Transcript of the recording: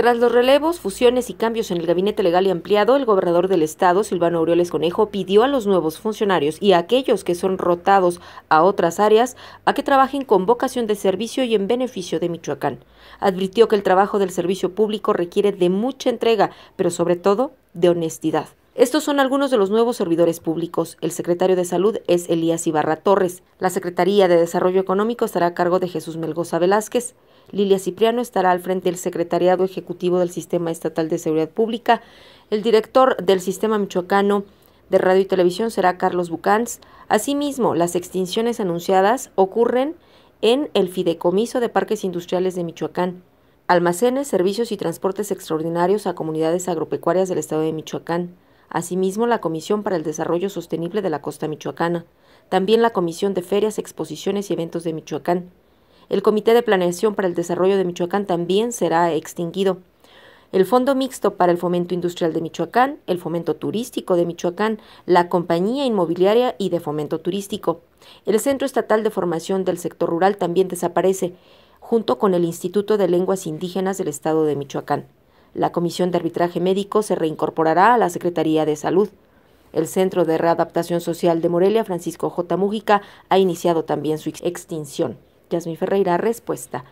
Tras los relevos, fusiones y cambios en el gabinete legal y ampliado, el gobernador del estado, Silvano Aureoles Conejo, pidió a los nuevos funcionarios y a aquellos que son rotados a otras áreas a que trabajen con vocación de servicio y en beneficio de Michoacán. Advirtió que el trabajo del servicio público requiere de mucha entrega, pero sobre todo de honestidad. Estos son algunos de los nuevos servidores públicos. El secretario de Salud es Elías Ibarra Torres. La Secretaría de Desarrollo Económico estará a cargo de Jesús Melgoza Velázquez. Lilia Cipriano estará al frente del Secretariado Ejecutivo del Sistema Estatal de Seguridad Pública. El director del Sistema Michoacano de Radio y Televisión será Carlos Bucans. Asimismo, las extinciones anunciadas ocurren en el Fideicomiso de Parques Industriales de Michoacán, almacenes, servicios y transportes extraordinarios a comunidades agropecuarias del estado de Michoacán, asimismo la Comisión para el Desarrollo Sostenible de la Costa Michoacana, también la Comisión de Ferias, Exposiciones y Eventos de Michoacán, el Comité de Planeación para el Desarrollo de Michoacán también será extinguido. El Fondo Mixto para el Fomento Industrial de Michoacán, el Fomento Turístico de Michoacán, la Compañía Inmobiliaria y de Fomento Turístico. El Centro Estatal de Formación del Sector Rural también desaparece, junto con el Instituto de Lenguas Indígenas del Estado de Michoacán. La Comisión de Arbitraje Médico se reincorporará a la Secretaría de Salud. El Centro de Readaptación Social de Morelia, Francisco J. Mújica, ha iniciado también su extinción. Yasmín Ferreira, respuesta